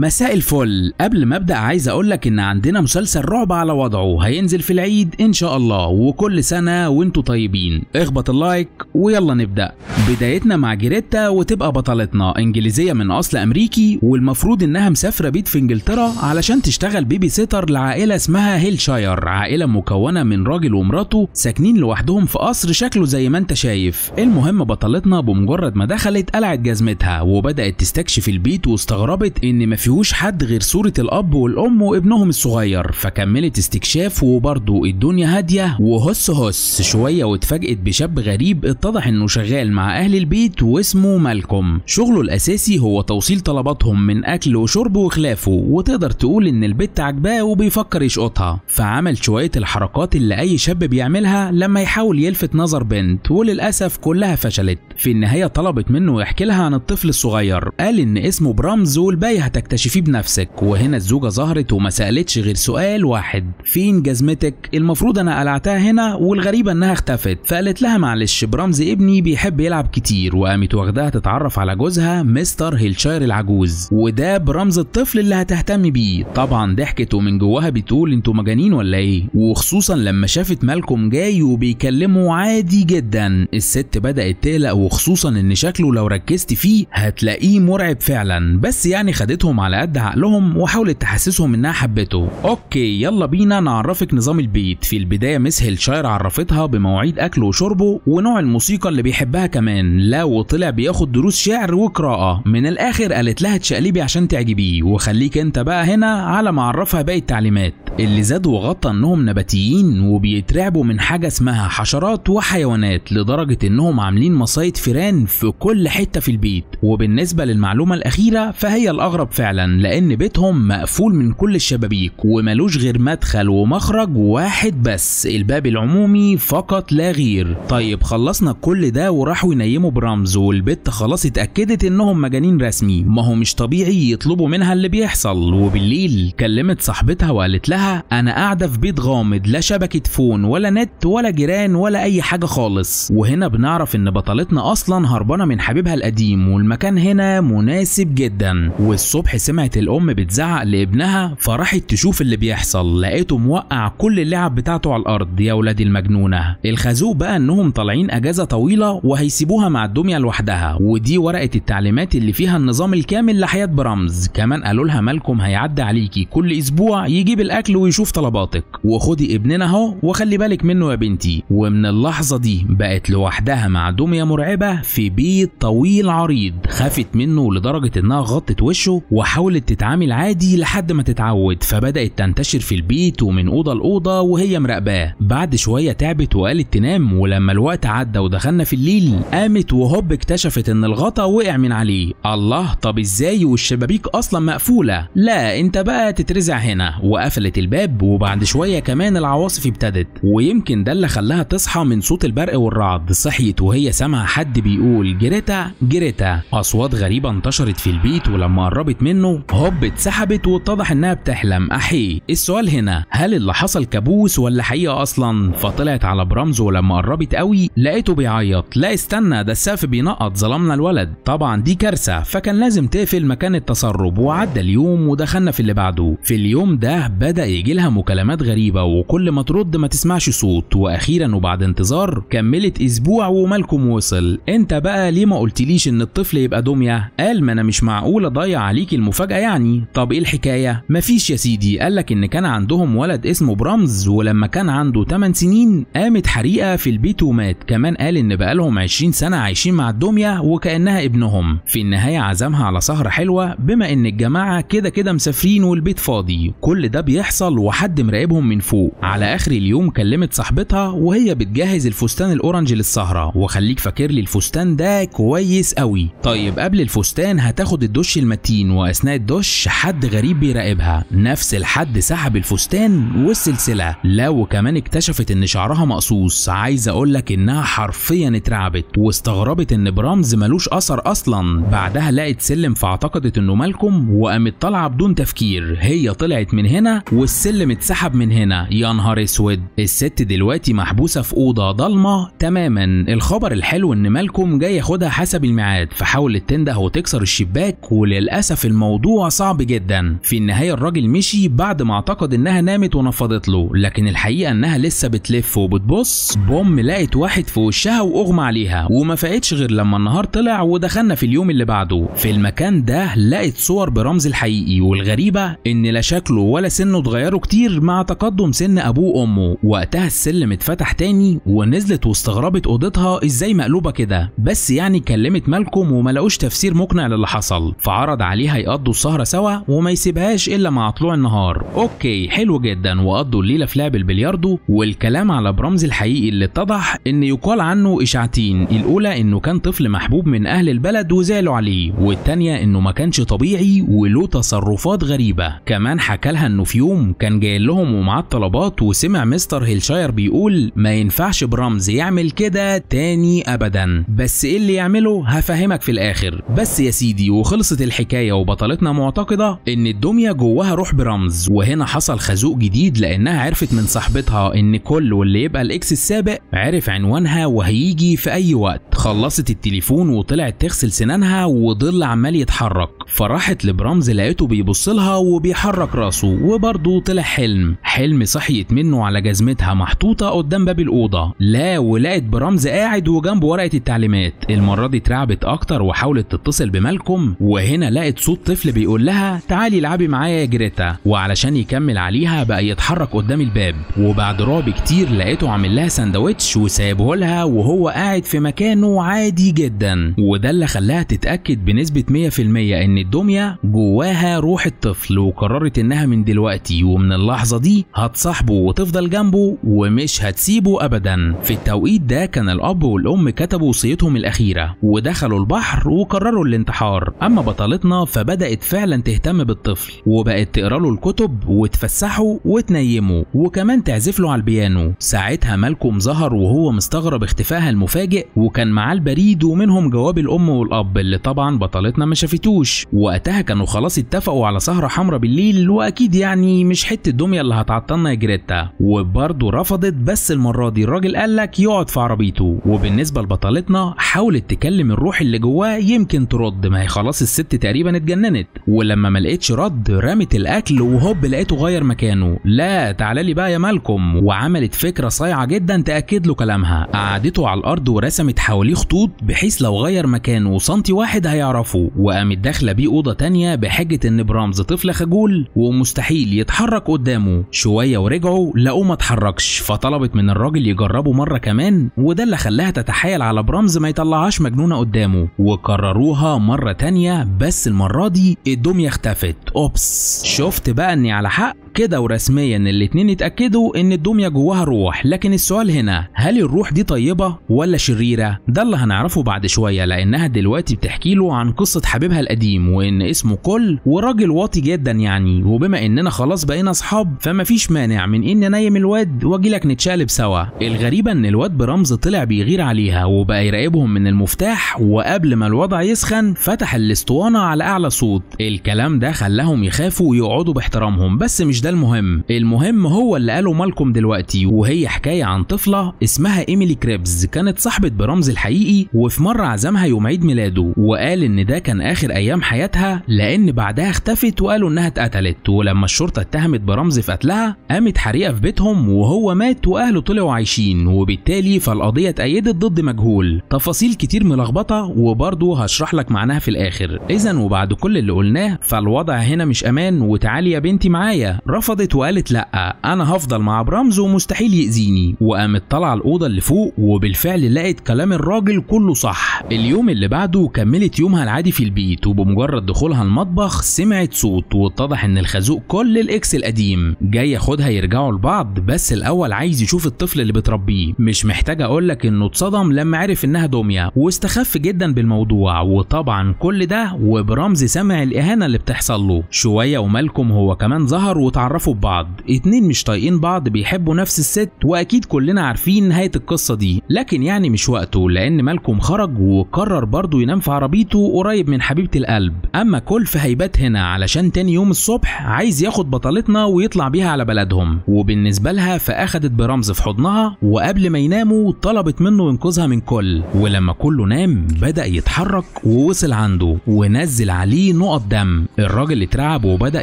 مساء الفل قبل ما ابدا عايز اقول لك ان عندنا مسلسل رعب على وضعه هينزل في العيد ان شاء الله وكل سنه وانتم طيبين اخبط اللايك ويلا نبدا بدايتنا مع جريتا وتبقى بطلتنا انجليزيه من اصل امريكي والمفروض انها مسافره بيت في انجلترا علشان تشتغل بيبي سيتر لعائله اسمها هيل شاير عائله مكونه من راجل ومراته ساكنين لوحدهم في قصر شكله زي ما انت شايف المهم بطلتنا بمجرد ما دخلت قلعت جزمتها وبدات تستكشف البيت واستغربت ان مفيش فيهوش حد غير صورة الأب والأم وابنهم الصغير فكملت استكشاف وبرضه الدنيا هادية وهس هس شوية واتفاجئت بشاب غريب اتضح إنه شغال مع أهل البيت واسمه مالكم شغله الأساسي هو توصيل طلباتهم من أكل وشرب وخلافه وتقدر تقول إن البت عجباه وبيفكر يشقطها فعمل شوية الحركات اللي أي شاب بيعملها لما يحاول يلفت نظر بنت وللأسف كلها فشلت في النهاية طلبت منه يحكي لها عن الطفل الصغير قال إن اسمه برامز والباقي هتكتشف تكتشفيه بنفسك وهنا الزوجة ظهرت وما سألتش غير سؤال واحد فين جزمتك المفروض أنا قلعتها هنا والغريبة إنها اختفت فقالت لها معلش برمز ابني بيحب يلعب كتير وقامت واخدها تتعرف على جوزها مستر هيلشاير العجوز وده برمز الطفل اللي هتهتم بيه طبعا ضحكت ومن جواها بتقول انتوا مجانين ولا ايه وخصوصا لما شافت مالكم جاي وبيكلمه عادي جدا الست بدأت تقلق وخصوصا ان شكله لو ركزت فيه هتلاقيه مرعب فعلا بس يعني خدتهم لهم على قد عقلهم وحاولت تحسسهم انها حبته اوكي يلا بينا نعرفك نظام البيت في البدايه مس هيلشاير عرفتها بمواعيد اكله وشربه ونوع الموسيقى اللي بيحبها كمان لا وطلع بياخد دروس شعر وقراءه من الاخر قالت لها تشقلبي عشان تعجبيه وخليك انت بقى هنا على ما عرفها باقي التعليمات اللي زاد وغطى انهم نباتيين وبيترعبوا من حاجه اسمها حشرات وحيوانات لدرجه انهم عاملين مصايد فيران في كل حته في البيت وبالنسبه للمعلومه الاخيره فهي الاغرب فعلا فعلا لأن بيتهم مقفول من كل الشبابيك وملوش غير مدخل ومخرج واحد بس الباب العمومي فقط لا غير طيب خلصنا كل ده وراحوا ينيموا برمز والبت خلاص اتأكدت إنهم مجانين رسمي ما هو مش طبيعي يطلبوا منها اللي بيحصل وبالليل كلمت صاحبتها وقالت لها أنا قاعدة في بيت غامض لا شبكة فون ولا نت ولا جيران ولا أي حاجة خالص وهنا بنعرف إن بطلتنا أصلا هربانة من حبيبها القديم والمكان هنا مناسب جدا والصبح سمعت الأم بتزعق لابنها فراحت تشوف اللي بيحصل لقيته موقع كل اللعب بتاعته على الأرض يا ولادي المجنونة الخازوق بقى إنهم طالعين أجازة طويلة وهيسيبوها مع الدمية لوحدها ودي ورقة التعليمات اللي فيها النظام الكامل لحياة برمز كمان قالوا لها مالكم هيعدي عليكي كل أسبوع يجيب الأكل ويشوف طلباتك وخدي ابننا أهو وخلي بالك منه يا بنتي ومن اللحظة دي بقت لوحدها مع دمية مرعبة في بيت طويل عريض خافت منه لدرجة إنها غطت وشه وحاولت تتعامل عادي لحد ما تتعود فبدأت تنتشر في البيت ومن أوضة لأوضة وهي مراقباه بعد شوية تعبت وقالت تنام ولما الوقت عدى ودخلنا في الليل قامت وهوب اكتشفت إن الغطا وقع من عليه الله طب إزاي والشبابيك أصلا مقفولة لا أنت بقى تترزع هنا وقفلت الباب وبعد شوية كمان العواصف ابتدت ويمكن ده اللي خلاها تصحى من صوت البرق والرعد صحيت وهي سامعة حد بيقول جريتا جريتا أصوات غريبة انتشرت في البيت ولما قربت منه منه هوب اتسحبت واتضح انها بتحلم احي السؤال هنا هل اللي حصل كابوس ولا حقيقه اصلا فطلعت على برامز ولما قربت قوي لقيته بيعيط لا استنى ده السقف بينقط ظلمنا الولد طبعا دي كارثه فكان لازم تقفل مكان التسرب وعدى اليوم ودخلنا في اللي بعده في اليوم ده بدا يجي لها مكالمات غريبه وكل ما ترد ما تسمعش صوت واخيرا وبعد انتظار كملت اسبوع ومالكم وصل انت بقى ليه ما قلتليش ان الطفل يبقى دميه قال ما انا مش معقول اضيع عليك الم المفاجأة يعني طب ايه الحكاية مفيش يا سيدي قالك ان كان عندهم ولد اسمه برامز ولما كان عنده 8 سنين قامت حريقة في البيت ومات كمان قال ان بقالهم 20 سنة عايشين مع الدمية وكأنها ابنهم في النهاية عزمها على سهرة حلوة بما ان الجماعة كده كده مسافرين والبيت فاضي كل ده بيحصل وحد مراقبهم من فوق على اخر اليوم كلمت صاحبتها وهي بتجهز الفستان الاورنج للسهرة وخليك فاكر لي الفستان ده كويس قوي طيب قبل الفستان هتاخد الدش المتين أثناء الدش حد غريب بيراقبها نفس الحد سحب الفستان والسلسلة لا وكمان اكتشفت إن شعرها مقصوص عايز اقول لك إنها حرفيا اترعبت واستغربت إن برامز ملوش أثر أصلا بعدها لقت سلم فاعتقدت إنه مالكم وقامت طالعة بدون تفكير هي طلعت من هنا والسلم اتسحب من هنا يا نهار اسود الست دلوقتي محبوسة في أوضة ضلمة تماما الخبر الحلو إن مالكم جاي ياخدها حسب الميعاد فحاولت تنده وتكسر الشباك وللأسف الموضوع الموضوع صعب جدا في النهاية الراجل مشي بعد ما اعتقد انها نامت ونفضت له لكن الحقيقة انها لسه بتلف وبتبص بوم لقت واحد في وشها واغمى عليها وما فقتش غير لما النهار طلع ودخلنا في اليوم اللي بعده في المكان ده لقت صور برمز الحقيقي والغريبة ان لا شكله ولا سنه اتغيروا كتير مع تقدم سن ابوه وامه وقتها السلم اتفتح تاني ونزلت واستغربت اوضتها ازاي مقلوبة كده بس يعني كلمت مالكم وما لقوش تفسير مقنع للي حصل فعرض عليها هيقضوا السهرة سوا وما يسيبهاش إلا مع طلوع النهار أوكي حلو جدا وقضوا الليلة في لعب البلياردو والكلام على برمز الحقيقي اللي اتضح إن يقال عنه إشاعتين الأولى إنه كان طفل محبوب من أهل البلد وزعلوا عليه والثانيه إنه ما كانش طبيعي وله تصرفات غريبة كمان حكى لها إنه في يوم كان جاي لهم ومعاه الطلبات وسمع مستر هيلشاير بيقول ما ينفعش برمز يعمل كده تاني أبدا بس إيه اللي يعمله هفهمك في الآخر بس يا سيدي وخلصت الحكاية وبطلت بطلتنا معتقدة إن الدمية جواها روح برمز وهنا حصل خازوق جديد لأنها عرفت من صاحبتها إن كل واللي يبقى الإكس السابق عرف عنوانها وهيجي في أي وقت خلصت التليفون وطلعت تغسل سنانها وظل عمال يتحرك فراحت لبرمز لقيته بيبص لها وبيحرك راسه وبرضه طلع حلم حلم صحيت منه على جزمتها محطوطة قدام باب الأوضة لا ولقت برمز قاعد وجنبه ورقة التعليمات المرة دي اترعبت أكتر وحاولت تتصل بمالكم وهنا لقت صوت الطفل بيقول لها تعالي العبي معايا يا جريتا وعلشان يكمل عليها بقى يتحرك قدام الباب وبعد رعب كتير لقيته عامل لها سندوتش وسايبه لها وهو قاعد في مكانه عادي جدا وده اللي خلاها تتاكد بنسبه 100% ان الدميه جواها روح الطفل وقررت انها من دلوقتي ومن اللحظه دي هتصاحبه وتفضل جنبه ومش هتسيبه ابدا في التوقيت ده كان الاب والام كتبوا وصيتهم الاخيره ودخلوا البحر وقرروا الانتحار اما بطلتنا فبدأ بدأت فعلا تهتم بالطفل وبقت تقرا له الكتب وتفسحه وتنيمه وكمان تعزف له على البيانو ساعتها مالكم ظهر وهو مستغرب اختفائها المفاجئ وكان معاه البريد ومنهم جواب الام والاب اللي طبعا بطلتنا ما شافتوش وقتها كانوا خلاص اتفقوا على سهره حمراء بالليل واكيد يعني مش حته دميه اللي هتعطلنا يا جريتا وبرضه رفضت بس المره دي الراجل قال لك يقعد في عربيته وبالنسبه لبطلتنا حاولت تكلم الروح اللي جواه يمكن ترد ما هي خلاص الست تقريبا اتجننت اتجننت ولما ما لقيتش رد رمت الاكل وهوب لقيته غير مكانه لا تعالى لي بقى يا مالكم وعملت فكره صايعه جدا تاكد له كلامها قعدته على الارض ورسمت حواليه خطوط بحيث لو غير مكانه سنتي واحد هيعرفه وقامت داخله بيه اوضه تانية بحجه ان برامز طفل خجول ومستحيل يتحرك قدامه شويه ورجعوا لقوه ما اتحركش فطلبت من الراجل يجربه مره كمان وده اللي خلاها تتحايل على برامز ما يطلعهاش مجنونه قدامه وكرروها مره تانية بس المره دي دي الدمية اختفت اوبس شفت بقى اني على حق كده ورسميا الاتنين اتأكدوا ان الدمية جواها روح لكن السؤال هنا هل الروح دي طيبة ولا شريرة؟ ده اللي هنعرفه بعد شوية لانها دلوقتي بتحكي له عن قصة حبيبها القديم وان اسمه كل وراجل واطي جدا يعني وبما اننا خلاص بقينا اصحاب فمفيش مانع من ان نايم الواد واجيلك نتشقلب سوا الغريبة ان الواد برمز طلع بيغير عليها وبقى يراقبهم من المفتاح وقبل ما الوضع يسخن فتح الاسطوانة على اعلى صوت مبسوط الكلام ده خلاهم يخافوا ويقعدوا باحترامهم بس مش ده المهم المهم هو اللي قاله مالكم دلوقتي وهي حكايه عن طفله اسمها ايميلي كريبز كانت صاحبه برمز الحقيقي وفي مره عزمها يوم عيد ميلاده وقال ان ده كان اخر ايام حياتها لان بعدها اختفت وقالوا انها اتقتلت ولما الشرطه اتهمت برمز في قتلها قامت حريقه في بيتهم وهو مات واهله طلعوا عايشين وبالتالي فالقضيه اتأيدت ضد مجهول تفاصيل كتير ملخبطه وبرضه هشرح لك معناها في الاخر اذا وبعد كل اللي قلناه فالوضع هنا مش امان وتعالي يا بنتي معايا رفضت وقالت لا انا هفضل مع برامز ومستحيل يأذيني وقامت طالعه الاوضه اللي فوق وبالفعل لقت كلام الراجل كله صح اليوم اللي بعده كملت يومها العادي في البيت وبمجرد دخولها المطبخ سمعت صوت واتضح ان الخازوق كل الاكس القديم جاي ياخدها يرجعوا لبعض بس الاول عايز يشوف الطفل اللي بتربيه مش محتاج لك انه اتصدم لما عرف انها دميه واستخف جدا بالموضوع وطبعا كل ده وبرمز سام سمع الإهانة اللي بتحصل له شوية ومالكم هو كمان ظهر وتعرفوا ببعض اتنين مش طايقين بعض بيحبوا نفس الست وأكيد كلنا عارفين نهاية القصة دي لكن يعني مش وقته لأن مالكم خرج وقرر برضه ينام في عربيته قريب من حبيبة القلب أما كولف هيبات هنا علشان تاني يوم الصبح عايز ياخد بطلتنا ويطلع بيها على بلدهم وبالنسبة لها فأخدت برمز في حضنها وقبل ما يناموا طلبت منه ينقذها من كل ولما كله نام بدأ يتحرك ووصل عنده ونزل عليه فيه نقط دم الراجل اترعب وبدأ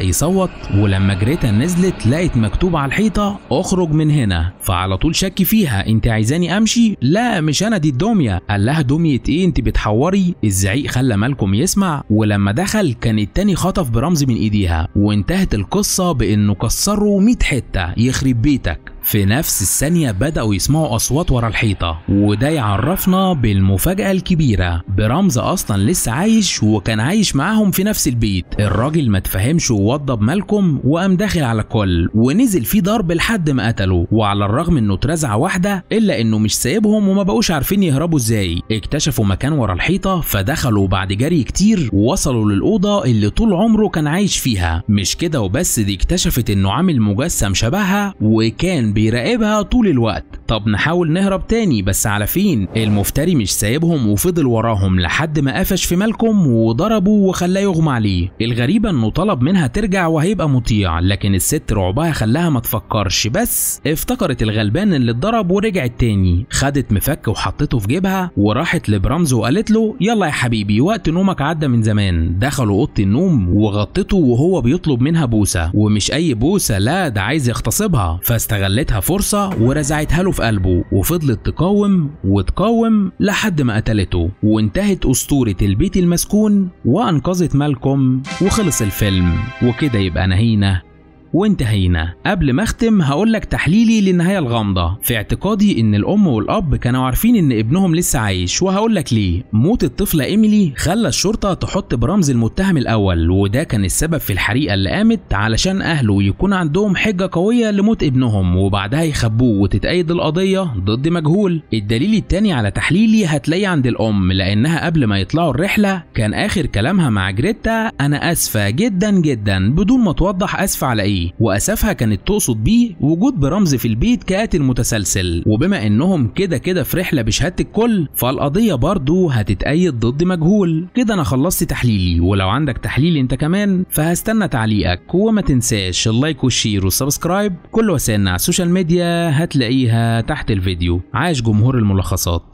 يصوت ولما جريتا نزلت لقت مكتوب على الحيطة اخرج من هنا فعلى طول شك فيها انت عايزاني امشي لا مش انا دي الدمية قال لها دمية ايه انت بتحوري الزعيق خلى مالكم يسمع ولما دخل كان التاني خطف برمز من ايديها وانتهت القصة بانه كسره 100 حتة يخرب بيتك في نفس الثانية بدأوا يسمعوا أصوات ورا الحيطة وده يعرفنا بالمفاجأة الكبيرة برمز أصلا لسه عايش وكان عايش معاهم في نفس البيت الراجل ما تفهمش ووضب مالكم وقام داخل على الكل ونزل فيه ضرب لحد ما قتله وعلى الرغم انه اترزع واحدة إلا انه مش سايبهم وما بقوش عارفين يهربوا ازاي اكتشفوا مكان ورا الحيطة فدخلوا بعد جري كتير وصلوا للأوضة اللي طول عمره كان عايش فيها مش كده وبس دي اكتشفت انه عامل مجسم شبهها وكان بيراقبها طول الوقت طب نحاول نهرب تاني بس على فين المفتري مش سايبهم وفضل وراهم لحد ما قفش في مالكم وضربه وخلاه يغمى عليه الغريبه انه طلب منها ترجع وهيبقى مطيع لكن الست رعبها خلاها ما تفكرش بس افتكرت الغلبان اللي اتضرب ورجعت تاني خدت مفك وحطته في جيبها وراحت لبرمز وقالت له يلا يا حبيبي وقت نومك عدى من زمان دخلوا اوضه النوم وغطته وهو بيطلب منها بوسه ومش اي بوسه لا ده عايز يغتصبها فاستغلتها فرصه ورزعتها له في قلبه وفضلت تقاوم وتقاوم لحد ما قتلته وانتهت أسطورة البيت المسكون وأنقذت مالكم وخلص الفيلم وكده يبقى نهينا وانتهينا قبل ما اختم هقول لك تحليلي للنهايه الغامضه في اعتقادي ان الام والاب كانوا عارفين ان ابنهم لسه عايش وهقول لك ليه موت الطفله ايميلي خلى الشرطه تحط برمز المتهم الاول وده كان السبب في الحريقه اللي قامت علشان اهله يكون عندهم حجه قويه لموت ابنهم وبعدها يخبوه وتتأيد القضيه ضد مجهول الدليل التاني على تحليلي هتلاقيه عند الام لانها قبل ما يطلعوا الرحله كان اخر كلامها مع جريتا انا اسفه جدا جدا بدون ما توضح اسفه على ايه واسفها وأسافها كانت تقصد بيه وجود برمز في البيت كقاتل متسلسل وبما إنهم كده كده في رحلة بشهادة الكل فالقضية برضه هتتأيد ضد مجهول كده أنا خلصت تحليلي ولو عندك تحليل أنت كمان فهستنى تعليقك وما تنساش اللايك والشير والسبسكرايب كل وسائلنا على السوشيال ميديا هتلاقيها تحت الفيديو عاش جمهور الملخصات